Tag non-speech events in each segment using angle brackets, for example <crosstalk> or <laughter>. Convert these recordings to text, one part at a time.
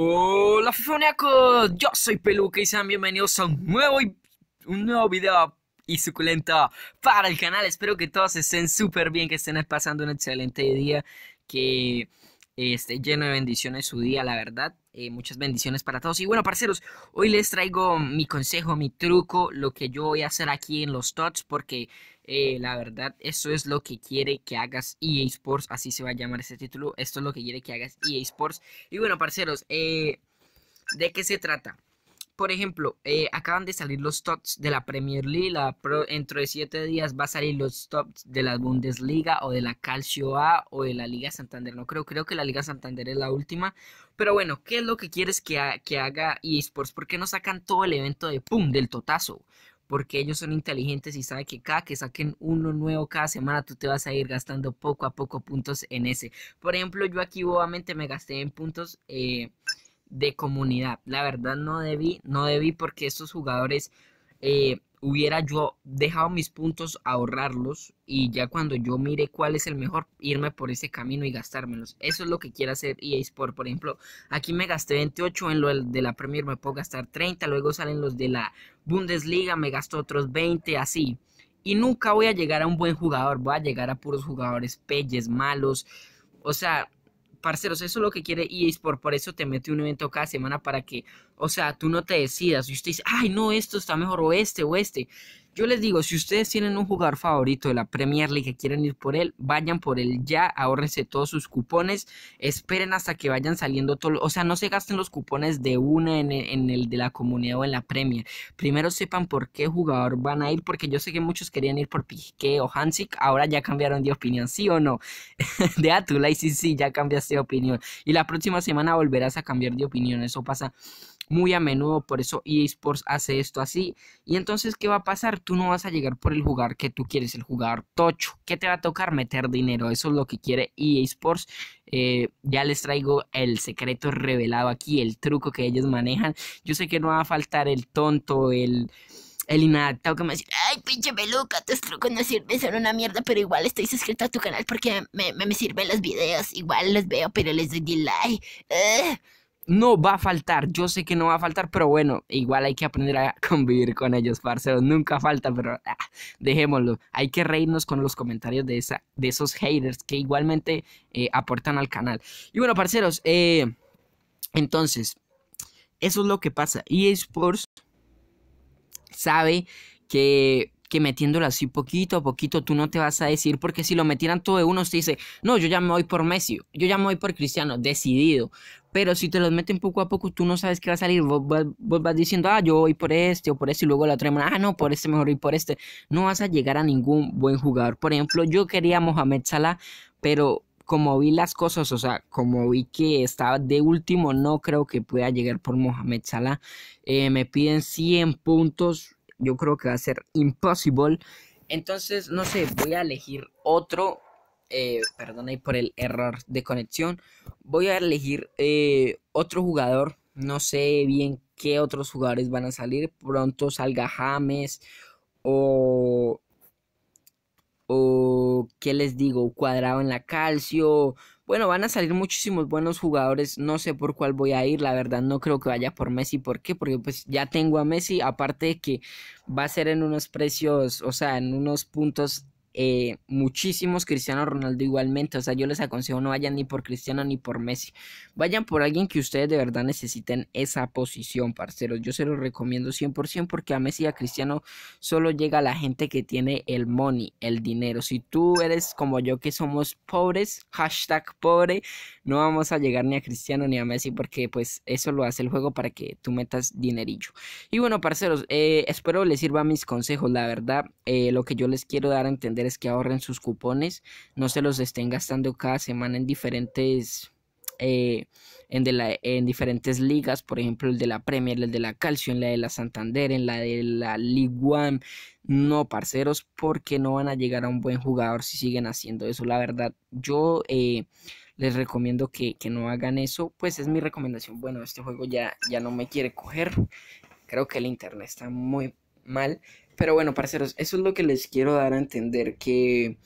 Hola fifoniacos, yo soy Peluca y sean bienvenidos a un nuevo, un nuevo video y suculento para el canal. Espero que todos estén súper bien, que estén pasando un excelente día, que esté lleno de bendiciones su día, la verdad. Eh, muchas bendiciones para todos. Y bueno, parceros, hoy les traigo mi consejo, mi truco, lo que yo voy a hacer aquí en los TOTS, porque eh, la verdad, eso es lo que quiere que hagas EA Sports, así se va a llamar este título. Esto es lo que quiere que hagas EA Sports. Y bueno, parceros, eh, ¿de qué se trata? por ejemplo, eh, acaban de salir los tops de la Premier League, la Pro, dentro de siete días va a salir los tops de la Bundesliga o de la Calcio A o de la Liga Santander. No creo, creo que la Liga Santander es la última. Pero bueno, ¿qué es lo que quieres que, haga eSports? ¿Por qué no sacan todo el evento de pum, del totazo? Porque ellos son inteligentes y saben que cada que saquen uno nuevo cada semana, tú te vas a ir gastando poco a poco puntos en ese. Por ejemplo, yo aquí obviamente me gasté en puntos. Eh, de comunidad. La verdad no debí, no debí porque estos jugadores eh, hubiera yo dejado mis puntos ahorrarlos y ya cuando yo mire cuál es el mejor, irme por ese camino y gastármelos. Eso es lo que quiere hacer EA es Por ejemplo, aquí me gasté 28 en lo de la Premier, me puedo gastar 30, luego salen los de la Bundesliga, me gasto otros 20, así. Y nunca voy a llegar a un buen jugador, voy a llegar a puros jugadores pelles, malos. O sea, parceros, eso es lo que quiere y es por eso te mete un evento cada semana para que, o sea, tú no te decidas y usted dice, ay, no, esto está mejor o este o este. Yo les digo, si ustedes tienen un jugador favorito de la Premier League que quieren ir por él, vayan por él ya, ahórrense todos sus cupones, esperen hasta que vayan saliendo todos, o sea, no se gasten los cupones de una en el, en el de la comunidad o en la Premier. Primero sepan por qué jugador van a ir, porque yo sé que muchos querían ir por Piqué o Hansik, ahora ya cambiaron de opinión, ¿sí o no? <laughs> de Atula sí, sí, ya cambiaste de opinión. Y la próxima semana volverás a cambiar de opinión, eso pasa muy a menudo, por eso esports hace esto así. Y entonces, ¿qué va a pasar? Tú no vas a llegar por el jugar que tú quieres, el jugar tocho. ¿Qué te va a tocar? Meter dinero. Eso es lo que quiere EA Sports. Eh, ya les traigo el secreto revelado aquí, el truco que ellos manejan. Yo sé que no va a faltar el tonto, el el inadaptado que me dice, ay, pinche peluca, tus trucos no sirven, son una mierda, pero igual estoy suscrito a tu canal porque me, sirven los videos, igual los veo, pero les doy like no va a faltar. Yo sé que no va a faltar, pero bueno, igual hay que aprender a <laughs> convivir con ellos, parceros. Nunca falta, pero ah, dejémoslo. Hay que reírnos con los comentarios de, esa, de esos haters que igualmente eh, aportan al canal. Y bueno, parceros, eh, entonces, eso es lo que pasa. Sports sabe que que metiéndolo así poquito a poquito tú no te vas a decir, porque si lo metieran todo de uno, usted dice, no, yo ya me voy por Messi, yo ya me voy por Cristiano, decidido. Pero si te los meten poco a poco, tú no sabes qué va a salir. Vos, vas diciendo, ah, yo voy por este o por este, y luego la otra semana, ah, no, por este mejor y por este. No vas a llegar a ningún buen jugador. Por ejemplo, yo quería Mohamed Salah, pero como vi las cosas, o sea, como vi que estaba de último, no creo que pueda llegar por Mohamed Salah. Eh, me piden 100 puntos, yo creo que va a ser impossible. Entonces, no sé, voy a elegir otro eh, perdón ahí por el error de conexión. Voy a elegir eh, otro jugador. No sé bien qué otros jugadores van a salir. Pronto salga James o... O, ¿qué les digo? Cuadrado en la calcio. Bueno, van a salir muchísimos buenos jugadores. No sé por cuál voy a ir. La verdad, no creo que vaya por Messi. ¿Por qué? Porque pues ya tengo a Messi. Aparte de que va a ser en unos precios, o sea, en unos puntos eh, muchísimos Cristiano Ronaldo igualmente. O sea, yo les aconsejo no vayan ni por Cristiano ni por Messi. Vayan por alguien que ustedes de verdad necesiten esa posición, parceros. Yo se los recomiendo 100% porque a Messi y a Cristiano solo llega la gente que tiene el money, el dinero. Si tú eres como yo que somos pobres, hashtag pobre, no vamos a llegar ni a Cristiano ni a Messi porque pues eso lo hace el juego para que tú metas dinerillo. Y bueno, parceros, eh, espero les sirva mis consejos. La verdad, eh, lo que yo les quiero dar a entender que ahorren sus cupones, no se los estén gastando cada semana en diferentes... Eh, en, la, en diferentes ligas, por ejemplo, el de la Premier, el de la Calcio, en la de la Santander, en la de la Ligue One. No, parceros, porque no van a llegar a un buen jugador si siguen haciendo eso. La verdad, yo eh, les recomiendo que, no hagan eso. Pues es mi recomendación. Bueno, este juego ya, ya no me quiere coger. Creo que el internet está muy mal. Pero bueno, parceros, eso es lo que les quiero dar a entender, que,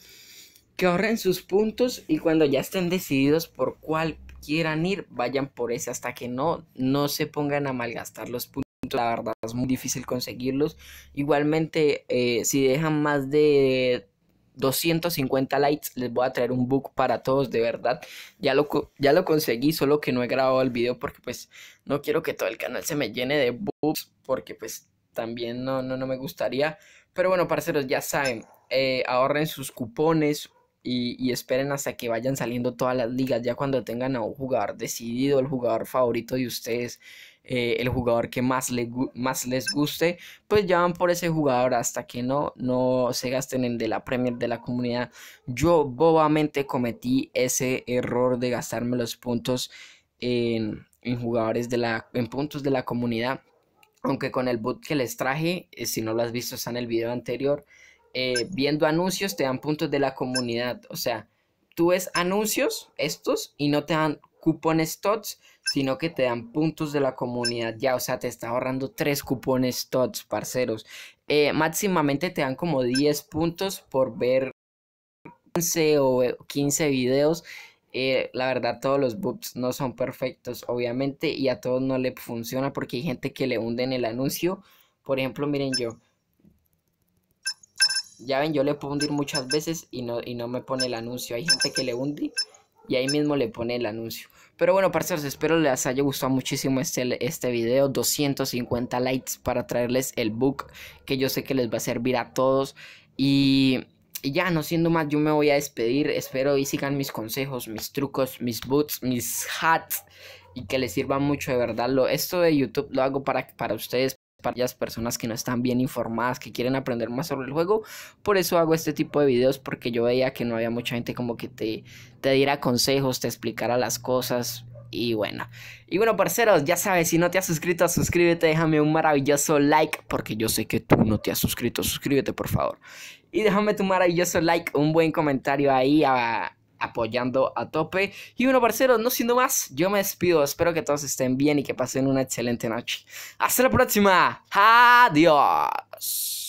que ahorren sus puntos y cuando ya estén decididos por cuál quieran ir, vayan por ese hasta que no, no se pongan a malgastar los puntos. La verdad es muy difícil conseguirlos. Igualmente, eh, si dejan más de 250 likes, les voy a traer un book para todos, de verdad. Ya lo, ya lo conseguí, solo que no he grabado el video porque pues no quiero que todo el canal se me llene de books porque pues también no, no, me gustaría. Pero bueno, parceros, ya saben, eh, ahorren sus cupones y, esperen hasta que vayan saliendo todas las ligas, ya cuando tengan a un jugador decidido, el jugador favorito de ustedes, eh, el jugador que más, más les guste, pues ya van por ese jugador hasta que no, no se gasten en de la Premier de la comunidad. Yo bobamente cometí ese error de gastarme los puntos en, en jugadores de la, en puntos de la comunidad aunque con el bot que les traje, eh, si no lo has visto, está en el video anterior, eh, viendo anuncios te dan puntos de la comunidad. O sea, tú ves anuncios, estos, y no te dan cupones TOTS, sino que te dan puntos de la comunidad ya. O sea, te está ahorrando tres cupones TOTS, parceros. Eh, máximamente te dan como 10 puntos por ver 15 o 15 videos eh, la verdad, todos los books no son perfectos, obviamente, y a todos no le funciona porque hay gente que le hunde en el anuncio. Por ejemplo, miren yo. Ya ven, yo le puedo hundir muchas veces y no, y no me pone el anuncio. Hay gente que le hunde y ahí mismo le pone el anuncio. Pero bueno, parceros, espero les haya gustado muchísimo este, este video. 250 likes para traerles el book que yo sé que les va a servir a todos. Y y ya, no siendo más, yo me voy a despedir. Espero y sigan mis consejos, mis trucos, mis boots, mis hats y que les sirva mucho de verdad. Lo, esto de YouTube lo hago para, para ustedes, para las personas que no están bien informadas, que quieren aprender más sobre el juego. Por eso hago este tipo de videos, porque yo veía que no había mucha gente como que te, te diera consejos, te explicara las cosas. Y bueno, y bueno, parceros, ya sabes, si no te has suscrito, suscríbete, déjame un maravilloso like, porque yo sé que tú no te has suscrito, suscríbete por favor. Y déjame tu maravilloso like, un buen comentario ahí apoyando a tope. Y bueno, parceros, no siendo más, yo me despido. Espero que todos estén bien y que pasen una excelente noche. Hasta la próxima. Adiós.